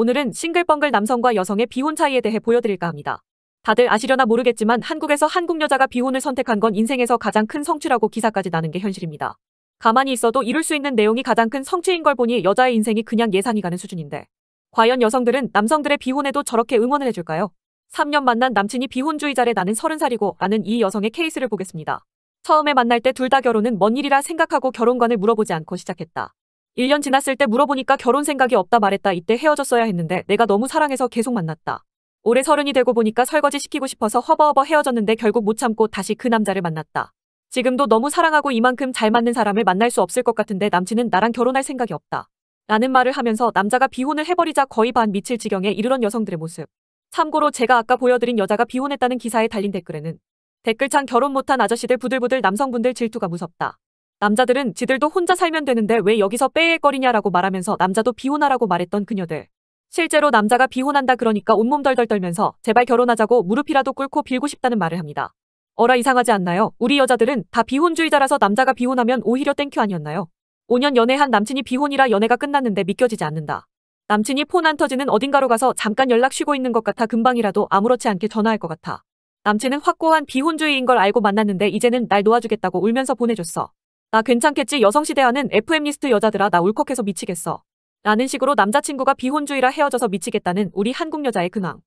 오늘은 싱글벙글 남성과 여성의 비혼 차이에 대해 보여드릴까 합니다. 다들 아시려나 모르겠지만 한국에서 한국 여자가 비혼을 선택한 건 인생에서 가장 큰 성취라고 기사까지 나는 게 현실입니다. 가만히 있어도 이룰 수 있는 내용이 가장 큰 성취인 걸 보니 여자의 인생이 그냥 예상이 가는 수준인데 과연 여성들은 남성들의 비혼에도 저렇게 응원을 해줄까요? 3년 만난 남친이 비혼주의자래 나는 30살이고 아는 이 여성의 케이스를 보겠습니다. 처음에 만날 때 둘 다 결혼은 먼 일이라 생각하고 결혼관을 물어보지 않고 시작했다. 1년 지났을 때 물어보니까 결혼 생각이 없다 말했다 이때 헤어졌어야 했는데 내가 너무 사랑해서 계속 만났다. 올해 서른이 되고 보니까 설거지 시키고 싶어서 허버허버 헤어졌는데 결국 못 참고 다시 그 남자를 만났다. 지금도 너무 사랑하고 이만큼 잘 맞는 사람을 만날 수 없을 것 같은데 남친은 나랑 결혼할 생각이 없다. 라는 말을 하면서 남자가 비혼을 해버리자 거의 반 미칠 지경에 이르런 여성들의 모습. 참고로 제가 아까 보여드린 여자가 비혼했다는 기사에 달린 댓글에는 댓글창 결혼 못한 아저씨들 부들부들 남성분들 질투가 무섭다. 남자들은 지들도 혼자 살면 되는데 왜 여기서 빼일거리냐라고 말하면서 남자도 비혼하라고 말했던 그녀들. 실제로 남자가 비혼한다 그러니까 온몸 덜덜 떨면서 제발 결혼하자고 무릎이라도 꿇고 빌고 싶다는 말을 합니다. 어라 이상하지 않나요? 우리 여자들은 다 비혼주의자라서 남자가 비혼하면 오히려 땡큐 아니었나요? 5년 연애한 남친이 비혼이라 연애가 끝났는데 믿겨지지 않는다. 남친이 폰 안 터지는 어딘가로 가서 잠깐 연락 쉬고 있는 것 같아 금방이라도 아무렇지 않게 전화할 것 같아. 남친은 확고한 비혼주의인 걸 알고 만났는데 이제는 날 놓아주겠다고 울면서 보내줬어. 나 괜찮겠지 여성시대하는 FM리스트 여자들아 나 울컥해서 미치겠어. 라는 식으로 남자친구가 비혼주의라 헤어져서 미치겠다는 우리 한국 여자의 근황.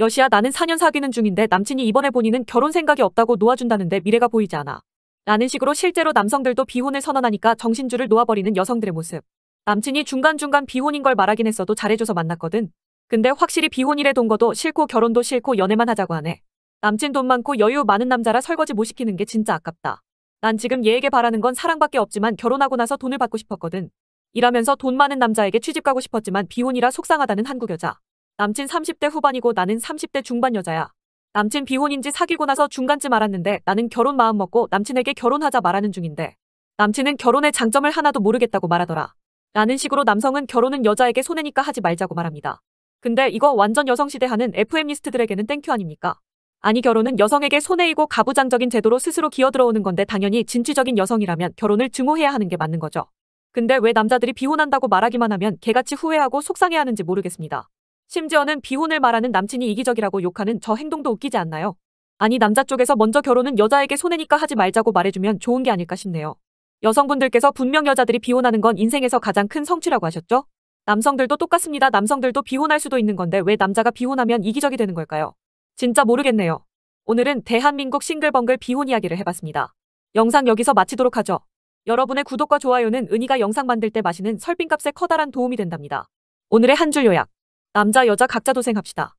여시야 나는 4년 사귀는 중인데 남친이 이번에 본인은 결혼 생각이 없다고 놓아준다는데 미래가 보이지 않아. 라는 식으로 실제로 남성들도 비혼을 선언하니까 정신줄을 놓아버리는 여성들의 모습. 남친이 중간중간 비혼인 걸 말하긴 했어도 잘해줘서 만났거든. 근데 확실히 비혼이래 동 거도 싫고 결혼도 싫고 연애만 하자고 하네. 남친 돈 많고 여유 많은 남자라 설거지 못 시키는 게 진짜 아깝다. 난 지금 얘에게 바라는 건 사랑밖에 없지만 결혼하고 나서 돈을 받고 싶었거든. 이러면서 돈 많은 남자에게 취직 가고 싶었지만 비혼이라 속상하다는 한국 여자. 남친 30대 후반이고 나는 30대 중반 여자야. 남친 비혼인지 사귀고 나서 중간쯤 알았는데 나는 결혼 마음 먹고 남친에게 결혼하자 말하는 중인데 남친은 결혼의 장점을 하나도 모르겠다고 말하더라. 라는 식으로 남성은 결혼은 여자에게 손해니까 하지 말자고 말합니다. 근데 이거 완전 여성시대 하는 FM리스트들에게는 땡큐 아닙니까? 아니 결혼은 여성에게 손해이고 가부장적인 제도로 스스로 기어들어오는 건데 당연히 진취적인 여성이라면 결혼을 증오해야 하는 게 맞는 거죠. 근데 왜 남자들이 비혼한다고 말하기만 하면 개같이 후회하고 속상해하는지 모르겠습니다. 심지어는 비혼을 말하는 남친이 이기적이라고 욕하는 저 행동도 웃기지 않나요? 아니 남자 쪽에서 먼저 결혼은 여자에게 손해니까 하지 말자고 말해주면 좋은 게 아닐까 싶네요. 여성분들께서 분명 여자들이 비혼하는 건 인생에서 가장 큰 성취라고 하셨죠? 남성들도 똑같습니다. 남성들도 비혼할 수도 있는 건데 왜 남자가 비혼하면 이기적이 되는 걸까요? 진짜 모르겠네요. 오늘은 대한민국 싱글벙글 비혼 이야기를 해봤습니다. 영상 여기서 마치도록 하죠. 여러분의 구독과 좋아요는 은희가 영상 만들 때 마시는 설빙값에 커다란 도움이 된답니다. 오늘의 한 줄 요약. 남자 여자 각자 도생합시다.